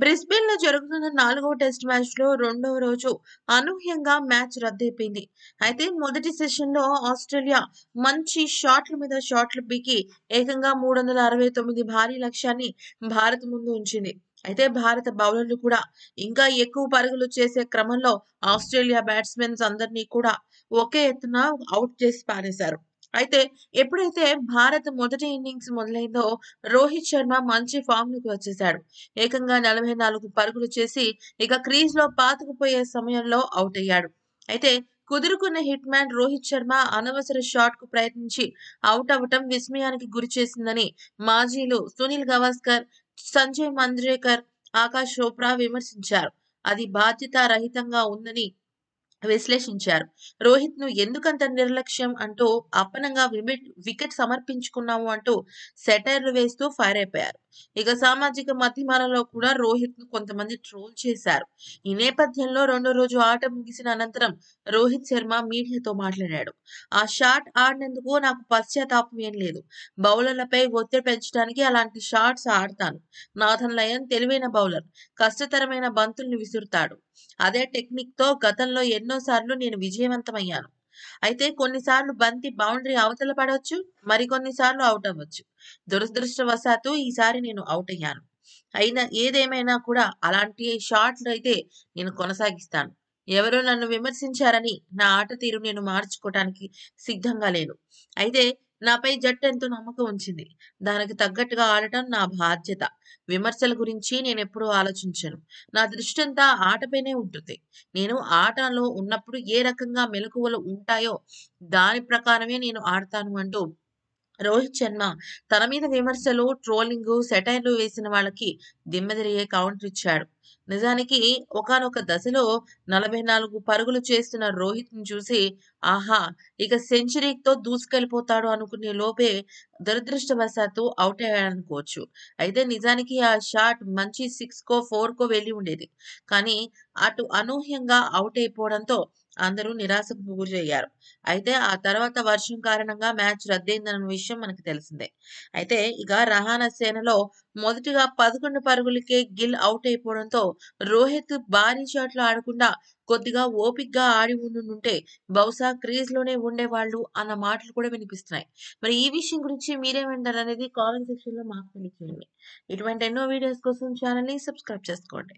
Brisbane లో జరుగుతున్న నాలుగవ టెస్ట్ మ్యాచ్ లో రెండవ రోజు అనూహ్యంగా మ్యాచ్ రద్దయిపోయింది అయితే మొదటి సెషన్ లో ఆస్ట్రేలియా మంచి షాట్ల మీద షాట్లు పీకి ఏకంగా మూడు వందల అరవై తొమ్మిది భారీ లక్ష్యాన్ని భారత్ ముందు ఉంచింది అయితే భారత బౌలర్లు కూడా ఇంకా ఎక్కువ పరుగులు చేసే క్రమంలో ఆస్ట్రేలియా బ్యాట్స్మెన్స్ అందరినీ కూడా ఒకే ఎత్తున అవుట్ చేసి పారేశారు అయితే ఎప్పుడైతే భారత్ మొదటి ఇన్నింగ్స్ మొదలైందో రోహిత్ శర్మ మంచి ఫామ్ లోకి వచ్చేశాడు ఏకంగా నలభై నాలుగు పరుగులు చేసి ఇక క్రీజ్ లో పాతుకుపోయే సమయంలో అవుట్ అయ్యాడు అయితే కుదురుకున్న హిట్ మ్యాన్ రోహిత్ శర్మ అనవసర షాట్ కు ప్రయత్నించి అవుట్ అవ్వటం విస్మయానికి గురి చేసిందని మాజీలు సునీల్ గవాస్కర్ సంజయ్ మంజ్రేకర్ ఆకాష్ చోప్రా విమర్శించారు అది బాధ్యత రహితంగా ఉందని విశ్లేషించారు రోహిత్ ను ఎందుకంత నిర్లక్ష్యం అంటూ అప్పనంగా వికెట్ సమర్పించుకున్నాము అంటూ సెటైర్లు వేస్తూ ఫైర్ అయిపోయారు ఇక సామాజిక మాధ్యమాలలో కూడా రోహిత్ ను కొంతమంది ట్రోల్ చేశారు ఈ నేపథ్యంలో రెండో రోజు ఆట ముగిసిన అనంతరం రోహిత్ శర్మ మీడియాతో మాట్లాడాడు ఆ షాట్ ఆడినందుకు నాకు పశ్చాత్తాపం ఏం లేదు బౌలర్లపై ఒత్తిడి పెంచడానికి అలాంటి షాట్స్ ఆడతాను నాథన్ లయన్ తెలివైన బౌలర్ కష్టతరమైన బంతుల్ని విసురుతాడు అదే టెక్నిక్ తో గతంలో ఎన్నో సార్లు నేను విజయవంతమయ్యాను అయితే కొన్నిసార్లు బంతి బౌండరీ అవతల పడవచ్చు మరికొన్నిసార్లు అవుట్ అవ్వచ్చు దురదృష్టవశాత్తు ఈసారి నేను అవుట్ అయ్యాను అయినా ఏదేమైనా కూడా అలాంటి షాట్లు అయితే నేను కొనసాగిస్తాను ఎవరో నన్ను విమర్శించారని నా ఆట తీరు నేను మార్చుకోవటానికి సిద్ధంగా లేను అయితే నాపై జట్టు ఎంతో నమ్మకం ఉంచింది దానికి తగ్గట్టుగా ఆడటం నా బాధ్యత విమర్శల గురించి నేను ఎప్పుడూ ఆలోచించను నా దృష్టి అంతా ఆటపైనే ఉంటుంది నేను ఆటలో ఉన్నప్పుడు ఏ రకంగా మెలకువలు ఉంటాయో దాని ప్రకారమే నేను ఆడతాను అంటూ రోహిత్ శర్మ తన మీద విమర్శలు ట్రోలింగ్ సెటైర్లు వేసిన వాళ్ళకి దిమ్మదిరిగే కౌంటర్ ఇచ్చాడు నిజానికి ఒకనొక దశలో నలభై నాలుగు పరుగులు చేస్తున్న రోహిత్ ని చూసి ఆహా ఇక సెంచరీతో దూసుకెళ్ళిపోతాడు అనుకునే లోపే దురదృష్టవశాత్తు అవుట్ అయ్యాడనుకోవచ్చు అయితే నిజానికి ఆ షాట్ మంచి సిక్స్ కో ఫోర్ కో వెళ్ళి ఉండేది కానీ అటు అనూహ్యంగా అవుట్ అయిపోవడంతో అందరూ నిరాశకు గురయ్యారు అయితే ఆ తర్వాత వర్షం కారణంగా మ్యాచ్ రద్దయిందన్న విషయం మనకు తెలిసిందే అయితే ఇక రహానా సేనలో మొదటిగా పదకొండు పరుగులకే గిల్ అవుట్ అయిపోవడంతో రోహిత్ భారీ షాట్లు ఆడకుండా కొద్దిగా ఓపిక్గా ఆడి ఉండుంటే బహుశా క్రీజ్ లోనే ఉండేవాళ్ళు అన్న మాటలు కూడా వినిపిస్తున్నాయి మరి ఈ విషయం గురించి మీరేమంటారు అనేది కామెంట్ లో మాకు తెలియజేయండి ఇటువంటి ఎన్నో వీడియోస్ కోసం ఛానల్ని సబ్స్క్రైబ్ చేసుకోండి